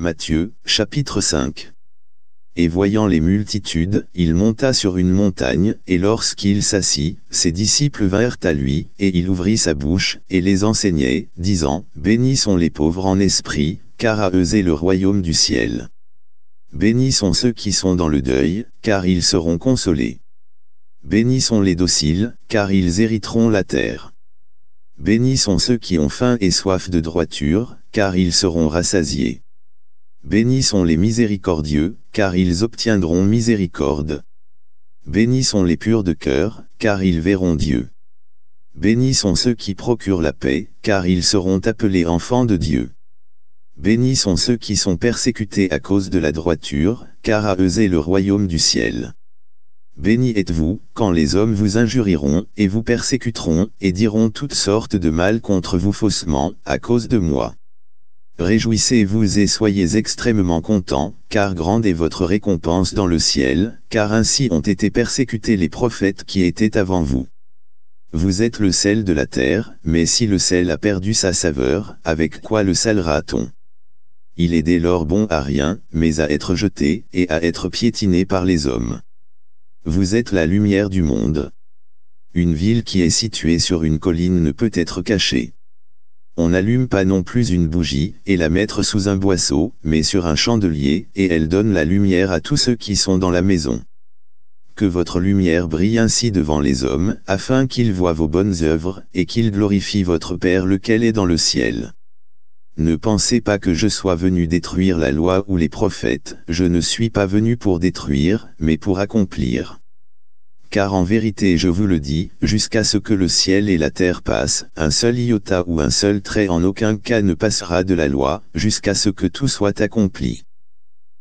Matthieu, chapitre 5. Et voyant les multitudes, il monta sur une montagne, et lorsqu'il s'assit, ses disciples vinrent à lui, et il ouvrit sa bouche, et les enseignait, disant, Bénis sont les pauvres en esprit, car à eux est le royaume du ciel. Bénis sont ceux qui sont dans le deuil, car ils seront consolés. Bénis sont les dociles, car ils hériteront la terre. Bénis sont ceux qui ont faim et soif de droiture, car ils seront rassasiés. Bénis sont les miséricordieux, car ils obtiendront miséricorde. Bénis sont les purs de cœur, car ils verront Dieu. Bénis sont ceux qui procurent la paix, car ils seront appelés enfants de Dieu. Bénis sont ceux qui sont persécutés à cause de la droiture, car à eux est le royaume du ciel. Bénis êtes-vous, quand les hommes vous injurieront, et vous persécuteront, et diront toutes sortes de mal contre vous faussement, à cause de moi. Réjouissez-vous et soyez extrêmement contents, car grande est votre récompense dans le ciel, car ainsi ont été persécutés les prophètes qui étaient avant vous. Vous êtes le sel de la terre, mais si le sel a perdu sa saveur, avec quoi le salera-t-on Il est dès lors bon à rien, mais à être jeté, et à être piétiné par les hommes. Vous êtes la lumière du monde. Une ville qui est située sur une colline ne peut être cachée. On n'allume pas non plus une bougie, et la mettre sous un boisseau, mais sur un chandelier, et elle donne la lumière à tous ceux qui sont dans la maison. Que votre lumière brille ainsi devant les hommes, afin qu'ils voient vos bonnes œuvres, et qu'ils glorifient votre Père lequel est dans le ciel. Ne pensez pas que je sois venu détruire la loi ou les prophètes, je ne suis pas venu pour détruire, mais pour accomplir car en vérité je vous le dis, jusqu'à ce que le ciel et la terre passent, un seul iota ou un seul trait en aucun cas ne passera de la loi, jusqu'à ce que tout soit accompli.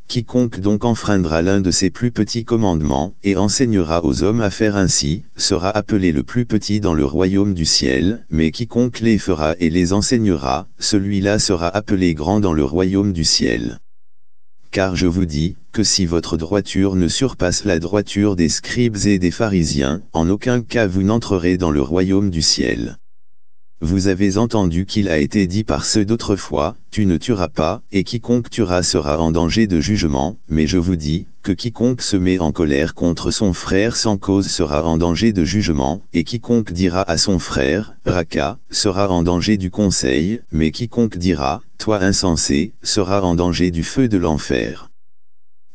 Quiconque donc enfreindra l'un de ces plus petits commandements, et enseignera aux hommes à faire ainsi, sera appelé le plus petit dans le royaume du ciel, mais quiconque les fera et les enseignera, celui-là sera appelé grand dans le royaume du ciel car je vous dis, que si votre droiture ne surpasse la droiture des scribes et des pharisiens, en aucun cas vous n'entrerez dans le royaume du ciel. Vous avez entendu qu'il a été dit par ceux d'autrefois, tu ne tueras pas, et quiconque tuera sera en danger de jugement, mais je vous dis, quiconque se met en colère contre son frère sans cause sera en danger de jugement, et quiconque dira à son frère, Raka, sera en danger du conseil, mais quiconque dira, toi insensé, sera en danger du feu de l'enfer.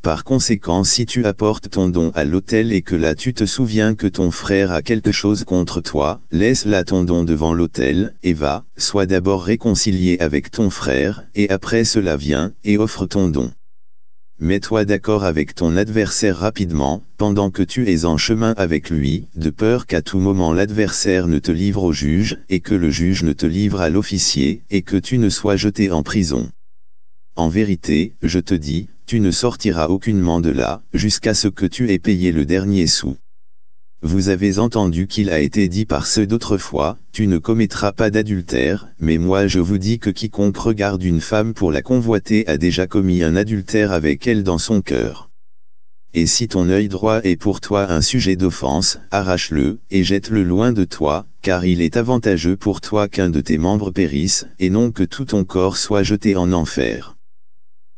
Par conséquent si tu apportes ton don à l'autel et que là tu te souviens que ton frère a quelque chose contre toi, laisse là ton don devant l'autel, et va, sois d'abord réconcilié avec ton frère, et après cela viens, et offre ton don. Mets-toi d'accord avec ton adversaire rapidement, pendant que tu es en chemin avec lui, de peur qu'à tout moment l'adversaire ne te livre au juge, et que le juge ne te livre à l'officier, et que tu ne sois jeté en prison. En vérité, je te dis, tu ne sortiras aucunement de là, jusqu'à ce que tu aies payé le dernier sou. Vous avez entendu qu'il a été dit par ceux d'autrefois, tu ne commettras pas d'adultère, mais moi je vous dis que quiconque regarde une femme pour la convoiter a déjà commis un adultère avec elle dans son cœur. Et si ton œil droit est pour toi un sujet d'offense, arrache-le, et jette-le loin de toi, car il est avantageux pour toi qu'un de tes membres périsse, et non que tout ton corps soit jeté en enfer.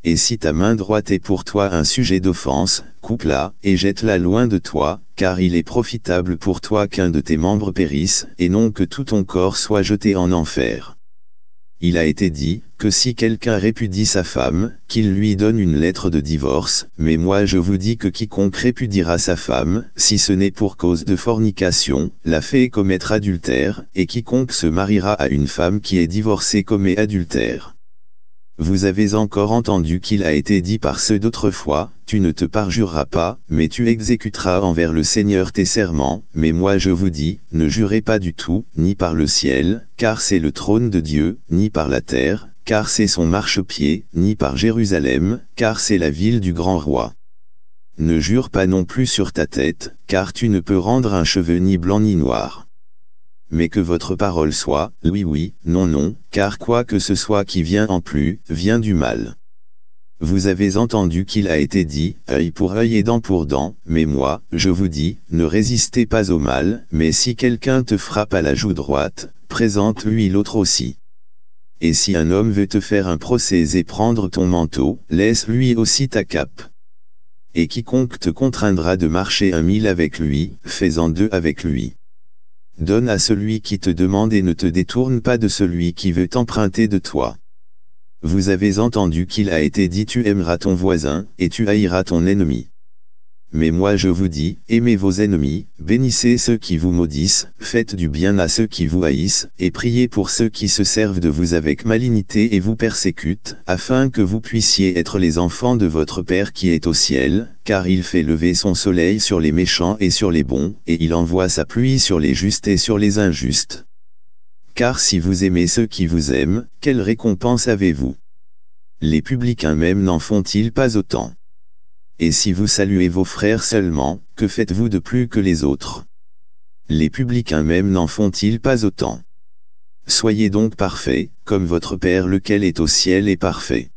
Et si ta main droite est pour toi un sujet d'offense, coupe-la, et jette-la loin de toi, car il est profitable pour toi qu'un de tes membres périsse, et non que tout ton corps soit jeté en enfer. Il a été dit, que si quelqu'un répudie sa femme, qu'il lui donne une lettre de divorce, mais moi je vous dis que quiconque répudiera sa femme, si ce n'est pour cause de fornication, la fait commettre adultère, et quiconque se mariera à une femme qui est divorcée commet adultère. Vous avez encore entendu qu'il a été dit par ceux d'autrefois, tu ne te parjureras pas, mais tu exécuteras envers le Seigneur tes serments, mais moi je vous dis, ne jurez pas du tout, ni par le ciel, car c'est le trône de Dieu, ni par la terre, car c'est son marchepied, ni par Jérusalem, car c'est la ville du grand roi. Ne jure pas non plus sur ta tête, car tu ne peux rendre un cheveu ni blanc ni noir mais que votre parole soit, oui oui, non non, car quoi que ce soit qui vient en plus, vient du mal. Vous avez entendu qu'il a été dit, œil pour œil et dent pour dent, mais moi, je vous dis, ne résistez pas au mal, mais si quelqu'un te frappe à la joue droite, présente-lui l'autre aussi. Et si un homme veut te faire un procès et prendre ton manteau, laisse-lui aussi ta cape. Et quiconque te contraindra de marcher un mille avec lui, fais-en deux avec lui. Donne à celui qui te demande et ne te détourne pas de celui qui veut t'emprunter de toi. Vous avez entendu qu'il a été dit tu aimeras ton voisin, et tu haïras ton ennemi. Mais moi je vous dis, aimez vos ennemis, bénissez ceux qui vous maudissent, faites du bien à ceux qui vous haïssent, et priez pour ceux qui se servent de vous avec malignité et vous persécutent, afin que vous puissiez être les enfants de votre Père qui est au ciel, car il fait lever son soleil sur les méchants et sur les bons, et il envoie sa pluie sur les justes et sur les injustes. Car si vous aimez ceux qui vous aiment, quelle récompense avez-vous Les publicains même n'en font-ils pas autant et si vous saluez vos frères seulement, que faites-vous de plus que les autres Les publicains même n'en font-ils pas autant Soyez donc parfaits, comme votre Père lequel est au ciel est parfait.